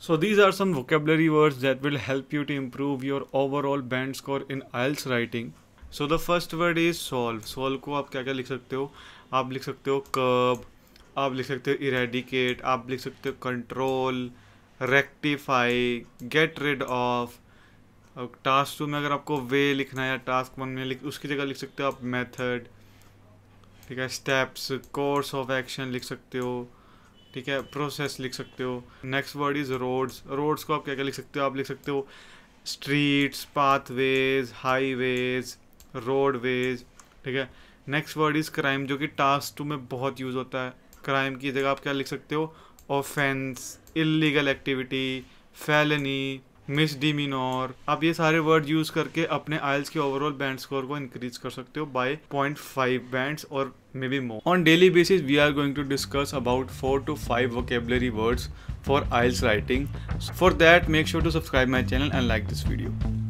So these are some vocabulary words that will help you to improve your overall band score in IELTS writing. So the first word is solve. Solve को आप क्या क्या लिख सकते हो आप लिख सकते हो curb, आप लिख सकते हो eradicate, आप लिख सकते हो control, rectify, get rid of. Task two में अगर आपको वे लिखना है या टास्क वन में लिख उसकी जगह लिख सकते हो आप मेथड ठीक है स्टेप्स कोर्स ऑफ एक्शन लिख सकते हो ठीक है प्रोसेस लिख सकते हो next word is roads roads को आप क्या क्या लिख सकते हो आप लिख सकते हो स्ट्रीट्स पाथवेज हाईवेज रोडवेज ठीक है नेक्स्ट वर्ड इज़ क्राइम जो कि टास्क टू में बहुत यूज़ होता है क्राइम की जगह आप क्या लिख सकते हो offence illegal activity felony misdemeanour आप ये सारे वर्ड यूज करके अपने आयल्स के ओवरऑल बैंड स्कोर को इंक्रीज कर सकते हो बाय फाइव बैंड और may be more on daily basis we are going to discuss about four to five vocabulary words for IELTS writing for that make sure to subscribe my channel and like this video